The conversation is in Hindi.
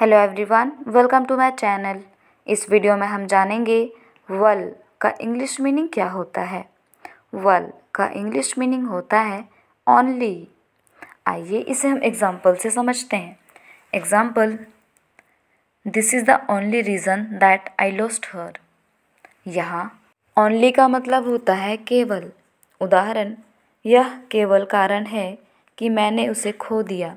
hello everyone welcome to my channel इस वीडियो में हम जानेंगे वल का इंग्लिश मीनिंग क्या होता है वल का इंग्लिश मीनिंग होता है ओनली आइए इसे हम एग्जाम्पल से समझते हैं example this is the only reason that I lost her यहाँ ओनली का मतलब होता है केवल उदाहरण यह केवल कारण है कि मैंने उसे खो दिया